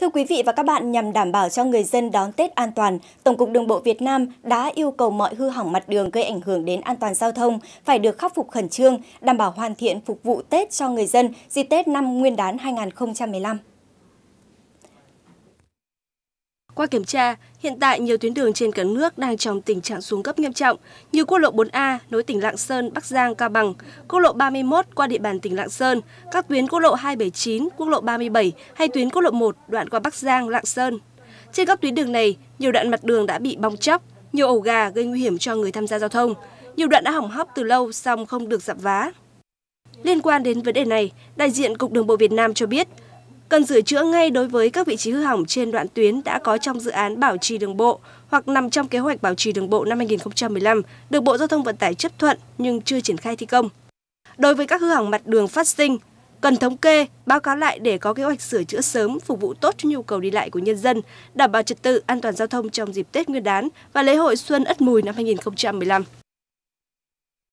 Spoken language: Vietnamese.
Thưa quý vị và các bạn, nhằm đảm bảo cho người dân đón Tết an toàn, Tổng cục Đường bộ Việt Nam đã yêu cầu mọi hư hỏng mặt đường gây ảnh hưởng đến an toàn giao thông phải được khắc phục khẩn trương, đảm bảo hoàn thiện phục vụ Tết cho người dân dịp Tết năm Nguyên đán 2015. Qua kiểm tra, hiện tại nhiều tuyến đường trên cả nước đang trong tình trạng xuống cấp nghiêm trọng như quốc lộ 4A nối tỉnh Lạng Sơn, Bắc Giang, Cao Bằng, quốc lộ 31 qua địa bàn tỉnh Lạng Sơn, các tuyến quốc lộ 279, quốc lộ 37 hay tuyến quốc lộ 1 đoạn qua Bắc Giang, Lạng Sơn. Trên các tuyến đường này, nhiều đoạn mặt đường đã bị bong chóc, nhiều ổ gà gây nguy hiểm cho người tham gia giao thông. Nhiều đoạn đã hỏng hóc từ lâu song không được dặm vá. Liên quan đến vấn đề này, đại diện Cục Đường bộ Việt Nam cho biết, cần sửa chữa ngay đối với các vị trí hư hỏng trên đoạn tuyến đã có trong dự án bảo trì đường bộ hoặc nằm trong kế hoạch bảo trì đường bộ năm 2015 được Bộ Giao thông Vận tải chấp thuận nhưng chưa triển khai thi công. Đối với các hư hỏng mặt đường phát sinh, cần thống kê, báo cáo lại để có kế hoạch sửa chữa sớm phục vụ tốt cho nhu cầu đi lại của nhân dân, đảm bảo trật tự an toàn giao thông trong dịp Tết Nguyên đán và lễ hội Xuân Ất Mùi năm 2015.